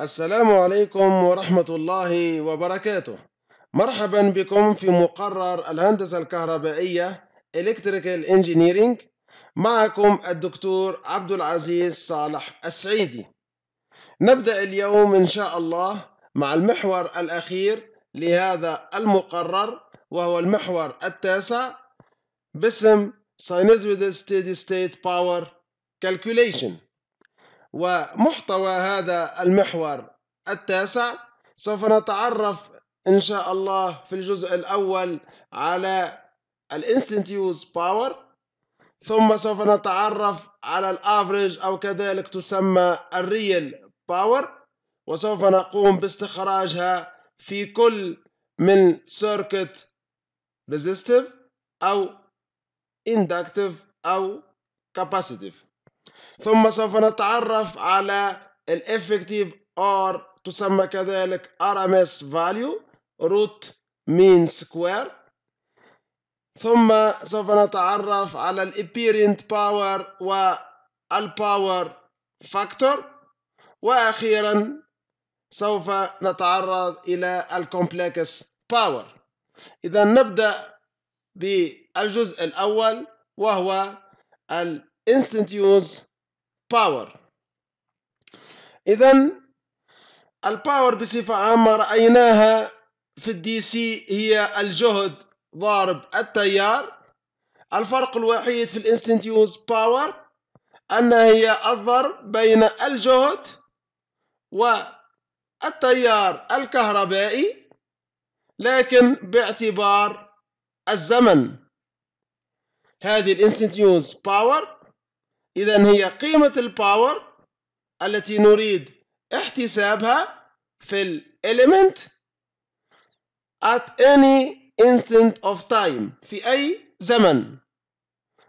السلام عليكم ورحمة الله وبركاته مرحبا بكم في مقرر الهندسة الكهربائية Electrical Engineering معكم الدكتور عبد العزيز صالح السعيدي نبدأ اليوم إن شاء الله مع المحور الأخير لهذا المقرر وهو المحور التاسع باسم Sinusoidal Steady State Power Calculation ومحتوى هذا المحور التاسع سوف نتعرف إن شاء الله في الجزء الأول على يوز باور ثم سوف نتعرف على الافريج أو كذلك تسمى الريل باور وسوف نقوم باستخراجها في كل من سيركت ريزيستيف أو اندكتيف أو كاباسيتيف ثم سوف نتعرف على effective R تسمى كذلك RMS value root mean square ثم سوف نتعرف على الابيرنت باور والباور فاكتور واخيرا سوف نتعرض الى الكومبلكس باور اذا نبدا بالجزء الاول وهو الـ instant use power إذا الباور بصفة عامة رأيناها في الدي سي هي الجهد ضارب التيار الفرق الوحيد في الانستنت يوز باور أنها هي الضرب بين الجهد والتيار الكهربائي لكن باعتبار الزمن هذه الانستنت يوز باور إذا هي قيمة الباور التي نريد احتسابها في الـ element at any instant of time في أي زمن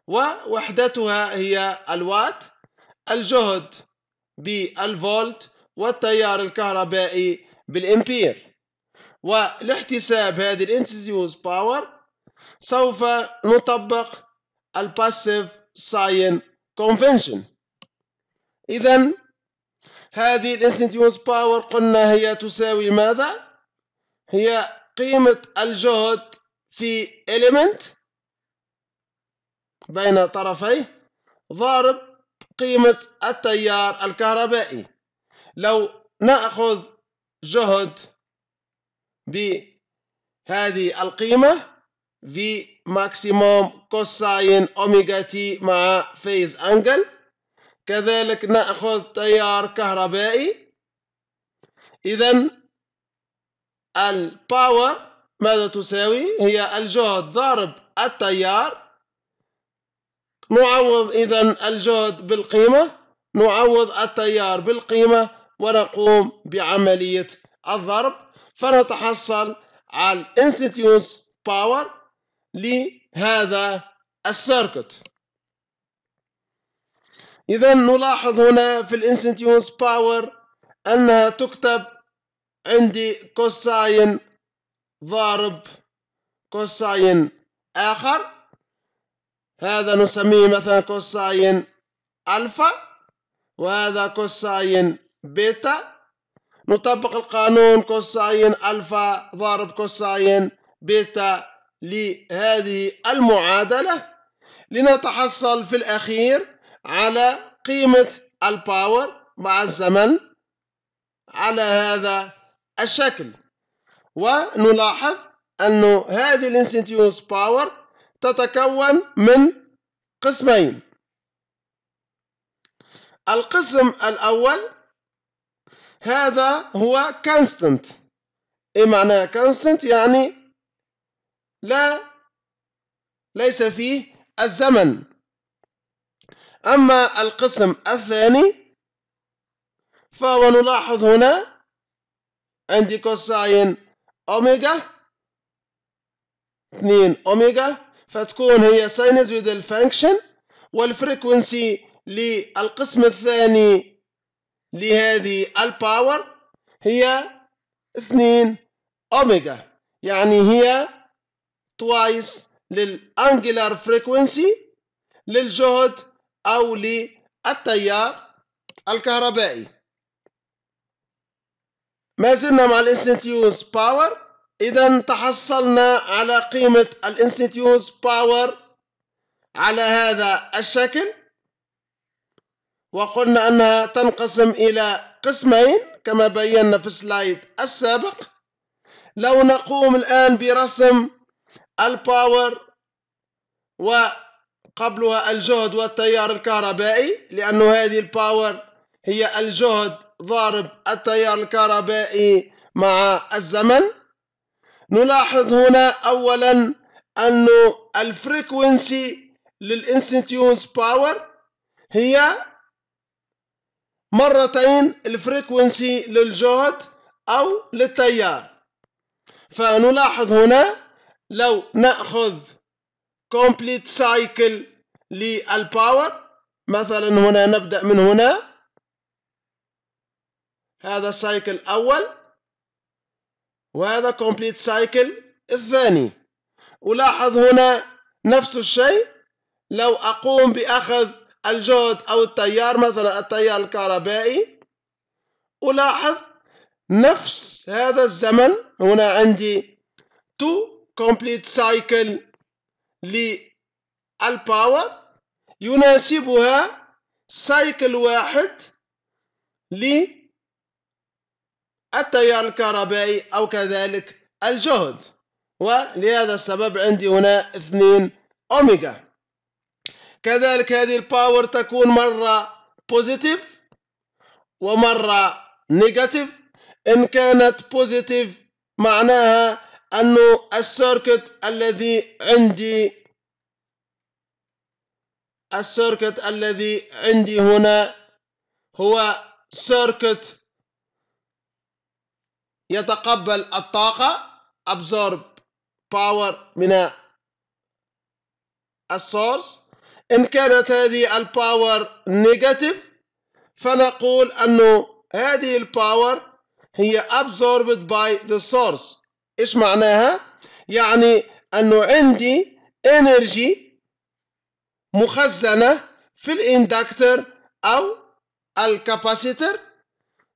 ووحدتها هي الوات الجهد بالفولت والتيار الكهربائي بالإمبير ولاحتساب هذه الانتزيوز باور سوف نطبق الباسيف ساين convention إذا هذه الانستنتيوس باور قلنا هي تساوي ماذا؟ هي قيمة الجهد في element بين طرفيه ضارب قيمة التيار الكهربائي لو نأخذ جهد بهذه القيمة في ماكسيموم كوساين أوميجا تي مع فيز أنجل كذلك نأخذ تيار كهربائي إذا الباور ماذا تساوي هي الجهد ضرب التيار نعوض إذا الجهد بالقيمة نعوض التيار بالقيمة ونقوم بعملية الضرب فنتحصل على الانستيتيوس باور لهذا السيركت إذا نلاحظ هنا في الانستنتيوس باور أنها تكتب عندي كوساين ضارب كوساين آخر هذا نسميه مثلا كوساين ألفا وهذا كوساين بيتا نطبق القانون كوساين ألفا ضارب كوساين بيتا لهذه المعادلة لنتحصل في الأخير على قيمة الباور مع الزمن على هذا الشكل ونلاحظ أن هذه الانستنتيوس باور تتكون من قسمين القسم الأول هذا هو constant إيه معناه constant يعني لا ليس فيه الزمن أما القسم الثاني فهو نلاحظ هنا عندي كوساين أوميجا 2 أوميجا فتكون هي ويد فانكشن والفريكونسي للقسم الثاني لهذه الباور هي 2 أوميجا يعني هي توايس للانجلار فريكوينسي للجهد او للتيار الكهربائي ما زلنا مع الانستنتيوز باور اذا تحصلنا على قيمة الانستنتيوز باور على هذا الشكل وقلنا انها تنقسم الى قسمين كما بينا في السلايد السابق لو نقوم الان برسم الباور وقبلها الجهد والتيار الكهربائي لأنه هذه الباور هي الجهد ضارب التيار الكهربائي مع الزمن نلاحظ هنا أولا أن الفريكوينسي للإنستيونس باور هي مرتين الفريكوينسي للجهد أو للتيار فنلاحظ هنا لو نأخذ complete cycle للباور مثلا هنا نبدأ من هنا هذا السايكل الأول وهذا complete cycle الثاني ألاحظ هنا نفس الشيء لو أقوم بأخذ الجهد أو التيار مثلا التيار الكهربائي ألاحظ نفس هذا الزمن هنا عندي 2 complete cycle للباور يناسبها سايكل واحد للتيار الكهربائي أو كذلك الجهد ولهذا السبب عندي هنا اثنين اوميجا كذلك هذه الباور تكون مرة بوزيتيف ومرة نيجاتيف إن كانت بوزيتيف معناها أنه السيركت الذي عندي السيركت الذي عندي هنا هو سيركت يتقبل الطاقة absorb power من السورس إن كانت هذه الباور نيجاتيف فنقول أنه هذه الباور هي absorbed by the source إيش معناها؟ يعني أنه عندي إنرجي مخزنة في الإندكتر أو الكاباسيتر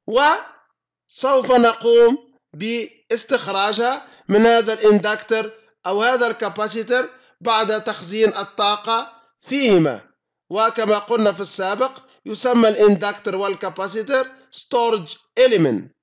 وسوف نقوم باستخراجها من هذا الإندكتر أو هذا الكاباسيتر بعد تخزين الطاقة فيهما وكما قلنا في السابق يسمى الإندكتر والكاباسيتر storage element